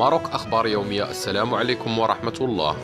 ماروك أخبار يومية السلام عليكم ورحمة الله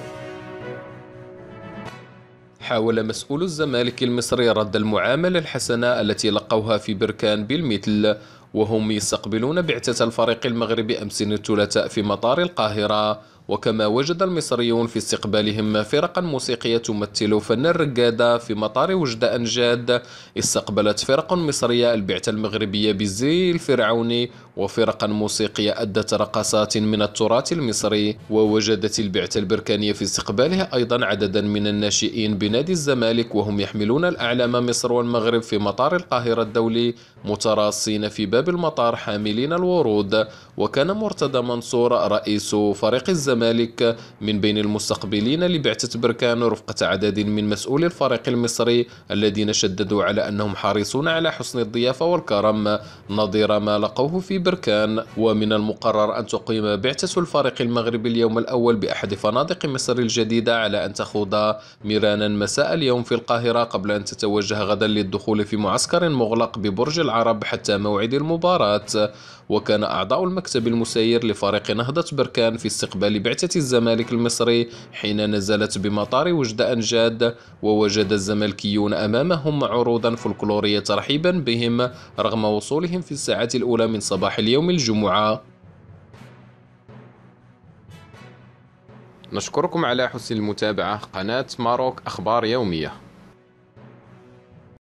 حاول مسؤول الزمالك المصري رد المعاملة الحسنة التي لقوها في بركان بالمثل وهم يستقبلون بعثة الفريق المغربي أمس الثلاثاء في مطار القاهرة وكما وجد المصريون في استقبالهم فرقا موسيقية تمثل فن الرقادة في مطار وجدة أنجاد استقبلت فرق مصرية البعثة المغربية بالزي الفرعوني وفرقا موسيقية أدت رقصات من التراث المصري ووجدت البعثة البركانية في استقبالها أيضا عددا من الناشئين بنادي الزمالك وهم يحملون الأعلام مصر والمغرب في مطار القاهرة الدولي متراصين في باب المطار حاملين الورود وكان مرتضى منصور رئيس فريق الزمالك الزمالك من بين المستقبلين لبعثة بركان رفقة عدد من مسؤولي الفريق المصري الذين شددوا على أنهم حريصون على حسن الضيافة والكرم نظير ما لقوه في بركان ومن المقرر أن تقيم بعثة الفريق المغربي اليوم الأول بأحد فنادق مصر الجديدة على أن تخوض ميرانا مساء اليوم في القاهرة قبل أن تتوجه غدا للدخول في معسكر مغلق ببرج العرب حتى موعد المباراة وكان أعضاء المكتب المسير لفريق نهضة بركان في استقبال بعثة الزمالك المصري حين نزلت بمطار وجدة أنجاد ووجد الزمالكيون أمامهم عروضا فلكلورية ترحيبا بهم رغم وصولهم في الساعة الأولى من صباح اليوم الجمعة نشكركم على حسن المتابعة قناة ماروك أخبار يومية